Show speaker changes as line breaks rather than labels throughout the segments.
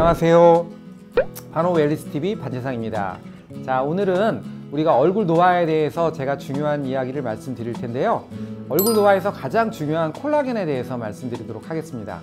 안녕하세요 바로 웰리스TV 반재상입니다 자 오늘은 우리가 얼굴 노화에 대해서 제가 중요한 이야기를 말씀드릴 텐데요 얼굴 노화에서 가장 중요한 콜라겐에 대해서 말씀드리도록 하겠습니다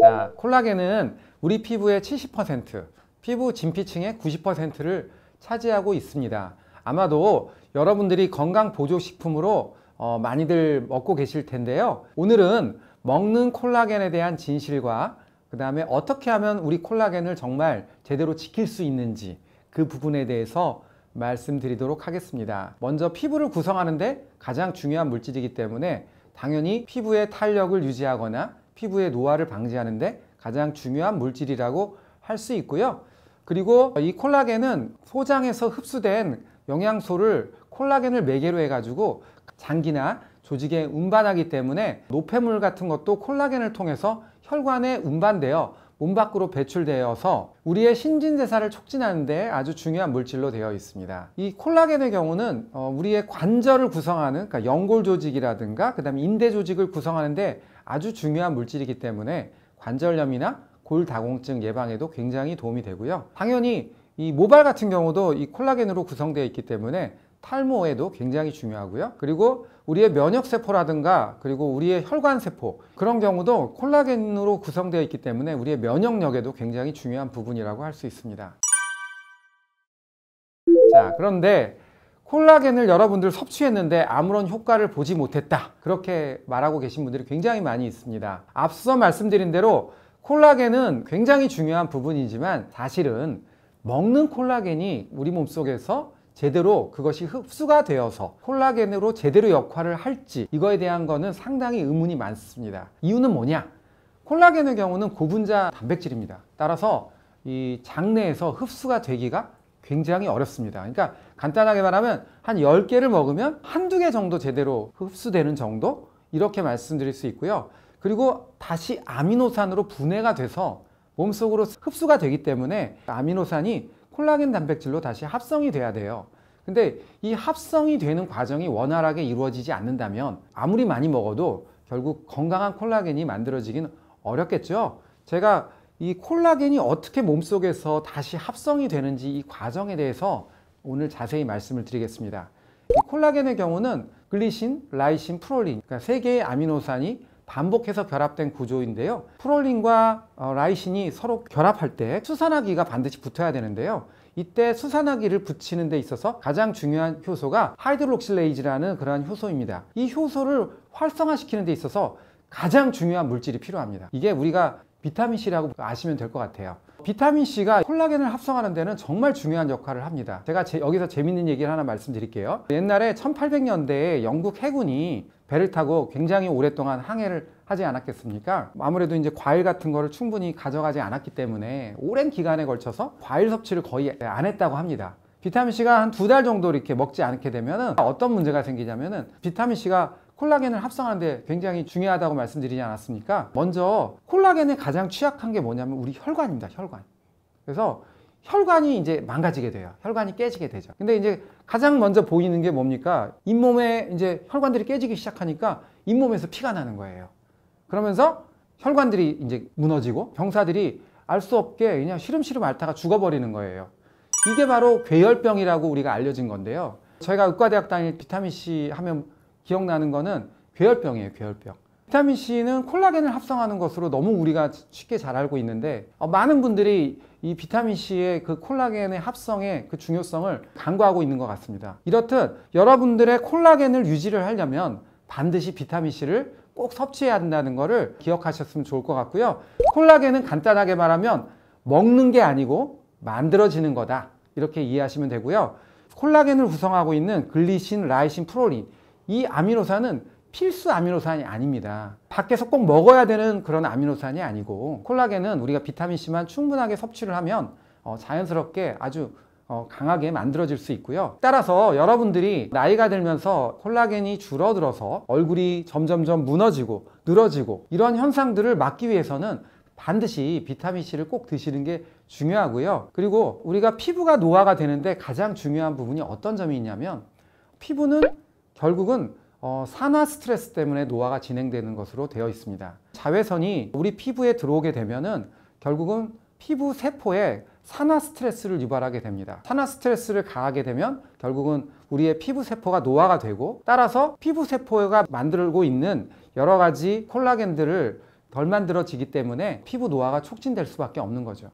자 콜라겐은 우리 피부의 70% 피부 진피층의 90%를 차지하고 있습니다 아마도 여러분들이 건강보조식품으로 어, 많이들 먹고 계실 텐데요 오늘은 먹는 콜라겐에 대한 진실과 그 다음에 어떻게 하면 우리 콜라겐을 정말 제대로 지킬 수 있는지 그 부분에 대해서 말씀드리도록 하겠습니다. 먼저 피부를 구성하는데 가장 중요한 물질이기 때문에 당연히 피부의 탄력을 유지하거나 피부의 노화를 방지하는데 가장 중요한 물질이라고 할 수 있고요. 그리고 이 콜라겐은 소장에서 흡수된 영양소를 콜라겐을 매개로 해가지고 장기나 조직에 운반하기 때문에 노폐물 같은 것도 콜라겐을 통해서 혈관에 운반되어 몸 밖으로 배출되어서 우리의 신진대사를 촉진하는데 아주 중요한 물질로 되어 있습니다. 이 콜라겐의 경우는 어, 우리의 관절을 구성하는 그러니까 연골 조직이라든가 그다음에 인대 조직을 구성하는데 아주 중요한 물질이기 때문에 관절염이나 골다공증 예방에도 굉장히 도움이 되고요. 당연히 이 모발 같은 경우도 이 콜라겐으로 구성되어 있기 때문에 탈모에도 굉장히 중요하고요. 그리고 우리의 면역세포라든가 그리고 우리의 혈관세포 그런 경우도 콜라겐으로 구성되어 있기 때문에 우리의 면역력에도 굉장히 중요한 부분이라고 할 수 있습니다. 자, 그런데 콜라겐을 여러분들 섭취했는데 아무런 효과를 보지 못했다. 그렇게 말하고 계신 분들이 굉장히 많이 있습니다. 앞서 말씀드린 대로 콜라겐은 굉장히 중요한 부분이지만 사실은 먹는 콜라겐이 우리 몸속에서 제대로 그것이 흡수가 되어서 콜라겐으로 제대로 역할을 할지 이거에 대한 거는 상당히 의문이 많습니다. 이유는 뭐냐? 콜라겐의 경우는 고분자 단백질입니다. 따라서 이 장내에서 흡수가 되기가 굉장히 어렵습니다. 그러니까 간단하게 말하면 한 10개를 먹으면 한두 개 정도 제대로 흡수되는 정도 이렇게 말씀드릴 수 있고요. 그리고 다시 아미노산으로 분해가 돼서 몸속으로 흡수가 되기 때문에 아미노산이 콜라겐 단백질로 다시 합성이 돼야 돼요. 근데 이 합성이 되는 과정이 원활하게 이루어지지 않는다면 아무리 많이 먹어도 결국 건강한 콜라겐이 만들어지긴 어렵겠죠. 제가 이 콜라겐이 어떻게 몸속에서 다시 합성이 되는지 이 과정에 대해서 오늘 자세히 말씀을 드리겠습니다. 콜라겐의 경우는 글리신, 라이신, 프롤린 그러니까 세 개의 아미노산이 반복해서 결합된 구조인데요. 프롤린과 어, 라이신이 서로 결합할 때 수산화기가 반드시 붙어야 되는데요. 이때 수산화기를 붙이는 데 있어서 가장 중요한 효소가 하이드록실레이즈라는 그러한 효소입니다. 이 효소를 활성화시키는 데 있어서 가장 중요한 물질이 필요합니다. 이게 우리가 비타민C라고 아시면 될 것 같아요 비타민C가 콜라겐을 합성하는 데는 정말 중요한 역할을 합니다 제가 제, 여기서 재밌는 얘기를 하나 말씀드릴게요 옛날에 1800년대에 영국 해군이 배를 타고 굉장히 오랫동안 항해를 하지 않았겠습니까? 아무래도 이제 과일 같은 거를 충분히 가져가지 않았기 때문에 오랜 기간에 걸쳐서 과일 섭취를 거의 안 했다고 합니다. 비타민C가 한 두 달 정도 이렇게 먹지 않게 되면 어떤 문제가 생기냐면은 비타민C가 콜라겐을 합성하는데 굉장히 중요하다고 말씀드리지 않았습니까? 먼저 콜라겐에 가장 취약한 게 뭐냐면 우리 혈관입니다. 혈관. 그래서 혈관이 이제 망가지게 돼요. 혈관이 깨지게 되죠. 근데 이제 가장 먼저 보이는 게 뭡니까? 잇몸에 이제 혈관들이 깨지기 시작하니까 잇몸에서 피가 나는 거예요. 그러면서 혈관들이 이제 무너지고 병사들이 알 수 없게 그냥 시름시름 앓다가 죽어버리는 거예요. 이게 바로 괴혈병이라고 우리가 알려진 건데요. 저희가 의과대학 다닐 비타민C 하면 기억나는 거는 괴혈병이에요, 괴혈병. 비타민 C는 콜라겐을 합성하는 것으로 너무 우리가 쉽게 잘 알고 있는데 어, 많은 분들이 이 비타민 C의 그 콜라겐의 합성의 그 중요성을 간과하고 있는 것 같습니다. 이렇듯 여러분들의 콜라겐을 유지를 하려면 반드시 비타민 C를 꼭 섭취해야 한다는 것을 기억하셨으면 좋을 것 같고요. 콜라겐은 간단하게 말하면 먹는 게 아니고 만들어지는 거다. 이렇게 이해하시면 되고요. 콜라겐을 구성하고 있는 글리신, 라이신, 프로린 이 아미노산은 필수 아미노산이 아닙니다. 밖에서 꼭 먹어야 되는 그런 아미노산이 아니고 콜라겐은 우리가 비타민C만 충분하게 섭취를 하면 어, 자연스럽게 아주 어, 강하게 만들어질 수 있고요. 따라서 여러분들이 나이가 들면서 콜라겐이 줄어들어서 얼굴이 점점점 무너지고 늘어지고 이런 현상들을 막기 위해서는 반드시 비타민C를 꼭 드시는 게 중요하고요. 그리고 우리가 피부가 노화가 되는데 가장 중요한 부분이 어떤 점이 있냐면 피부는 결국은 어, 산화 스트레스 때문에 노화가 진행되는 것으로 되어 있습니다. 자외선이 우리 피부에 들어오게 되면은 결국은 피부 세포에 산화 스트레스를 유발하게 됩니다. 산화 스트레스를 가하게 되면 결국은 우리의 피부 세포가 노화가 되고 따라서 피부 세포가 만들고 있는 여러 가지 콜라겐들을 덜 만들어지기 때문에 피부 노화가 촉진될 수밖에 없는 거죠.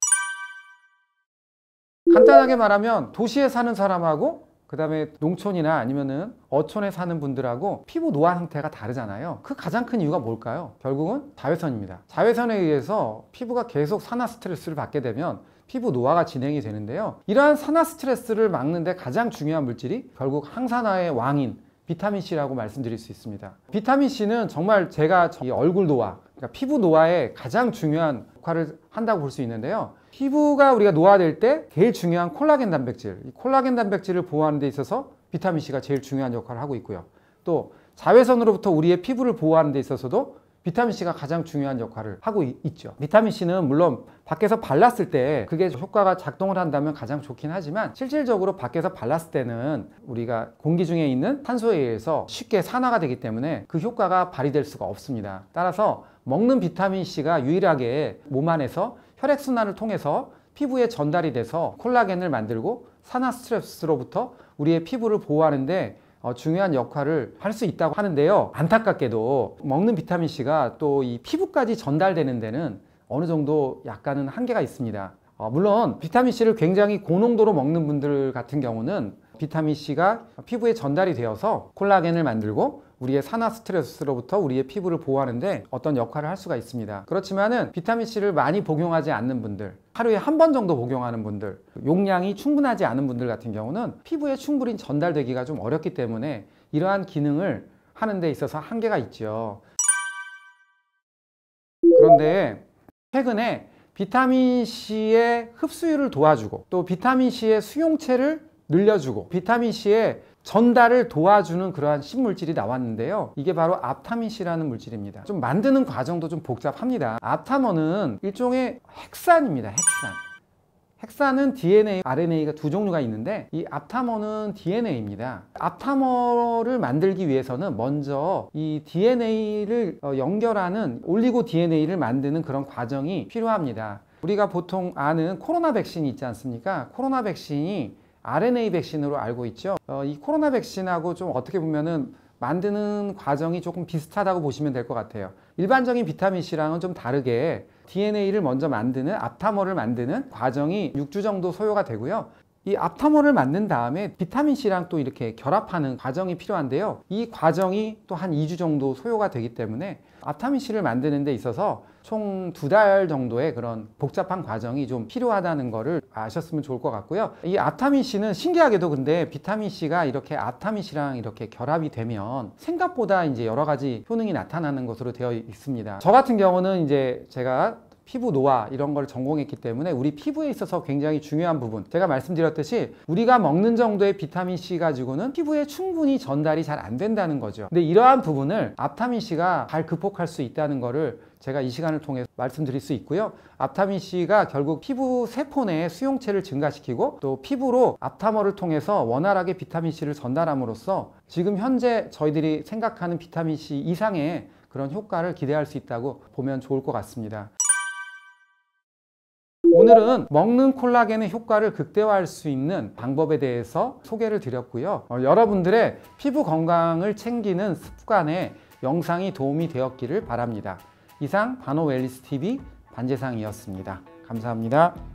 간단하게 말하면 도시에 사는 사람하고 그 다음에 농촌이나 아니면은 어촌에 사는 분들하고 피부 노화 상태가 다르잖아요 그 가장 큰 이유가 뭘까요? 결국은 자외선입니다 자외선에 의해서 피부가 계속 산화 스트레스를 받게 되면 피부 노화가 진행이 되는데요 이러한 산화 스트레스를 막는데 가장 중요한 물질이 결국 항산화의 왕인 비타민C라고 말씀드릴 수 있습니다 비타민C는 정말 제가 얼굴 노화 그러니까 피부 노화에 가장 중요한 역할을 한다고 볼 수 있는데요. 피부가 우리가 노화될 때 제일 중요한 콜라겐 단백질, 이 콜라겐 단백질을 보호하는 데 있어서 비타민 C가 제일 중요한 역할을 하고 있고요. 또 자외선으로부터 우리의 피부를 보호하는 데 있어서도 비타민 C가 가장 중요한 역할을 하고 있죠. 비타민 C는 물론 밖에서 발랐을 때 그게 효과가 작동을 한다면 가장 좋긴 하지만 실질적으로 밖에서 발랐을 때는 우리가 공기 중에 있는 탄소에 의해서 쉽게 산화가 되기 때문에 그 효과가 발휘될 수가 없습니다. 따라서 먹는 비타민 C가 유일하게 몸 안에서 혈액순환을 통해서 피부에 전달이 돼서 콜라겐을 만들고 산화 스트레스로부터 우리의 피부를 보호하는데 어, 중요한 역할을 할 수 있다고 하는데요. 안타깝게도 먹는 비타민 C가 또 이 피부까지 전달되는 데는 어느 정도 약간은 한계가 있습니다. 어, 물론 비타민 C를 굉장히 고농도로 먹는 분들 같은 경우는 비타민 C가 피부에 전달이 되어서 콜라겐을 만들고 우리의 산화 스트레스로부터 우리의 피부를 보호하는데 어떤 역할을 할 수가 있습니다. 그렇지만은 비타민C를 많이 복용하지 않는 분들 하루에 한 번 정도 복용하는 분들 용량이 충분하지 않은 분들 같은 경우는 피부에 충분히 전달되기가 좀 어렵기 때문에 이러한 기능을 하는 데 있어서 한계가 있죠. 그런데 최근에 비타민C의 흡수율을 도와주고 또 비타민C의 수용체를 늘려주고 비타민C의 전달을 도와주는 그러한 신물질이 나왔는데요. 이게 바로 압타민C라는 물질입니다. 좀 만드는 과정도 좀 복잡합니다. 압타머는 일종의 핵산입니다. 핵산. 핵산은 DNA, RNA가 두 종류가 있는데 이 압타머는 DNA입니다. 압타머를 만들기 위해서는 먼저 이 DNA를 어, 연결하는 올리고 DNA를 만드는 그런 과정이 필요합니다. 우리가 보통 아는 코로나 백신이 있지 않습니까? 코로나 백신이 RNA 백신으로 알고 있죠. 어, 이 코로나 백신하고 좀 어떻게 보면은 만드는 과정이 조금 비슷하다고 보시면 될 것 같아요. 일반적인 비타민C랑은 좀 다르게 DNA를 먼저 만드는 앞타머를 만드는 과정이 6주 정도 소요가 되고요. 이 앞타머를 만든 다음에 비타민C랑 또 이렇게 결합하는 과정이 필요한데요. 이 과정이 또 한 2주 정도 소요가 되기 때문에 앞타민C를 만드는 데 있어서 총두달 정도의 그런 복잡한 과정이 좀 필요하다는 거를 아셨으면 좋을 것 같고요. 이 아타민 C는 신기하게도 근데 비타민 C가 이렇게 아타민 C랑 이렇게 결합이 되면 생각보다 이제 여러 가지 효능이 나타나는 것으로 되어 있습니다. 저 같은 경우는 이제 제가 피부 노화 이런 걸 전공했기 때문에 우리 피부에 있어서 굉장히 중요한 부분 제가 말씀드렸듯이 우리가 먹는 정도의 비타민C 가지고는 피부에 충분히 전달이 잘 안 된다는 거죠 근데 이러한 부분을 아타민C가 잘 극복할 수 있다는 거를 제가 이 시간을 통해 서 말씀드릴 수 있고요. 앞타민 C가 결국 피부 세포 내에 수용체를 증가시키고 또 피부로 앞타머를 통해서 원활하게 비타민 C를 전달함으로써 지금 현재 저희들이 생각하는 비타민 C 이상의 그런 효과를 기대할 수 있다고 보면 좋을 것 같습니다. 오늘은 먹는 콜라겐의 효과를 극대화할 수 있는 방법에 대해서 소개를 드렸고요. 어, 여러분들의 피부 건강을 챙기는 습관에 영상이 도움이 되었기를 바랍니다. 이상 바노웰리스 TV 반재상이었습니다. 감사합니다.